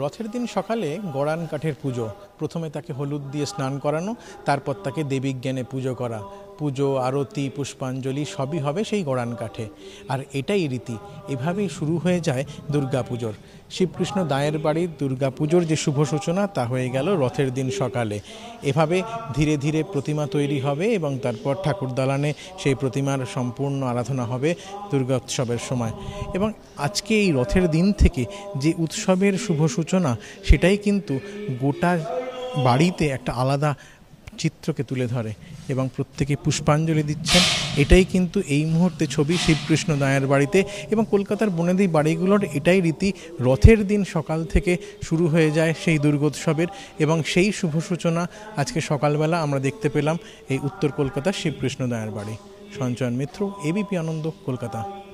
রথের দিন সকালে গড়ান কাঠের পুজো প্রথমে তাকে হলুদ দিয়ে স্নান করানো তারপর তাকে দেবীজ্ঞানে পুজো করা পুজো আরতি পুষ্পাঞ্জলি সবই হবে সেই গড়ান কাঠে আর এটাই রীতি এভাবেই শুরু হয়ে যায় দুর্গা পুজোর শিবকৃষ্ণ দায়ের বাড়ির দুর্গা পুজোর যে শুভ সূচনা তা হয়ে গেল রথের দিন সকালে এভাবে ধীরে ধীরে প্রতিমা তৈরি হবে এবং তারপর ঠাকুর দালানে সেই প্রতিমার সম্পূর্ণ আরাধনা হবে দুর্গা উৎসবের সময় এবং আজকে এই রথের দিন থেকে যে উৎসবের শুভ সূচনা সেটাই কিন্তু গোটা বাড়িতে একটা আলাদা চিত্রকে তুলে ধরে এবং প্রত্যেকে পুষ্পাঞ্জলি দিচ্ছেন এটাই কিন্তু এই মুহূর্তে ছবি শিবকৃষ্ণ দায়ের বাড়িতে এবং কলকাতার বনেদি বাড়িগুলোর এটাই রীতি রথের দিন সকাল থেকে শুরু হয়ে যায় সেই দুর্গোৎসবের এবং সেই শুভ সূচনা আজকে সকালবেলা আমরা দেখতে পেলাম এই উত্তর কলকাতার শিবকৃষ্ণ দায়ের বাড়ি সঞ্চয়ন মিত্র এবিপি আনন্দ কলকাতা